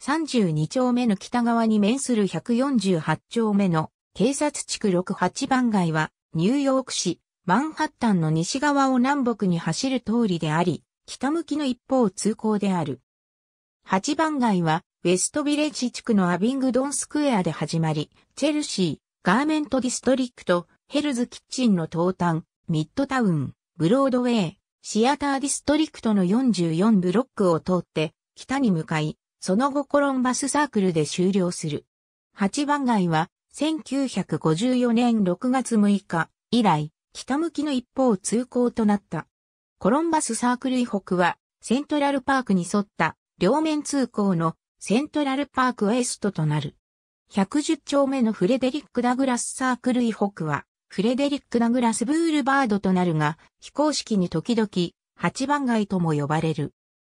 32丁目の北側に面する148丁目の警察地区68番街はニューヨーク市マンハッタンの西側を南北に走る通りであり、北向きの一方通行である。8番街はウェストビレッジ地区のアビングドンスクエアで始まり、チェルシー、ガーメントディストリクト、ヘルズキッチンの東端、ミッドタウン、ブロードウェイ、シアターディストリクトの44ブロックを通って、北に向かい、その後コロンバスサークルで終了する。8番街は、1954年6月6日以来、北向きの一方通行となった。コロンバスサークル以北は、セントラルパークに沿った両面通行のセントラルパークウエストとなる。110丁目のフレデリック・ダグラスサークル以北は、フレデリック・ダグラス・ブールバードとなるが、非公式に時々、8番街とも呼ばれる。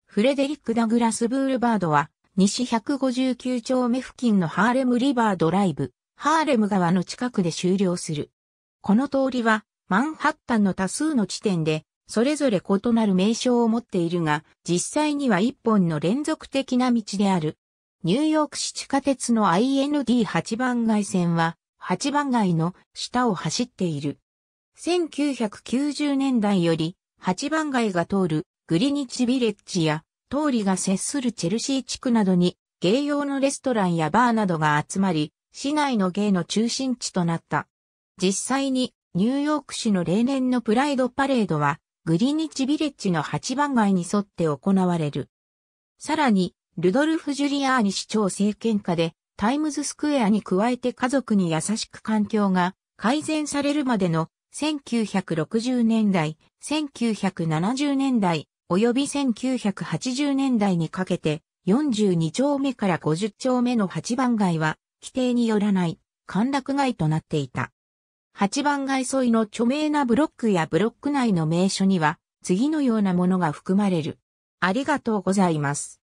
フレデリック・ダグラス・ブールバードは、西159丁目付近のハーレムリバードライブ、ハーレム川の近くで終了する。この通りは、マンハッタンの多数の地点で、それぞれ異なる名称を持っているが、実際には一本の連続的な道である。ニューヨーク市地下鉄の IND8 番街線は、8番街の下を走っている。1990年代より、8番街が通るグリニッチビレッジや通りが接するチェルシー地区などに、芸用のレストランやバーなどが集まり、市内の芸の中心地となった。実際に、ニューヨーク市の例年のプライドパレードは、グリニッチビレッジの8番街に沿って行われる。さらに、ルドルフ・ジュリアーニ市長政権下で、タイムズスクエアに加えて家族に優しく環境が改善されるまでの1960年代、1970年代、及び1980年代にかけて、42丁目から50丁目の8番街は、規定によらない、歓楽街となっていた。8番街沿いの著名なブロックやブロック内の名所には、次のようなものが含まれる。ありがとうございます。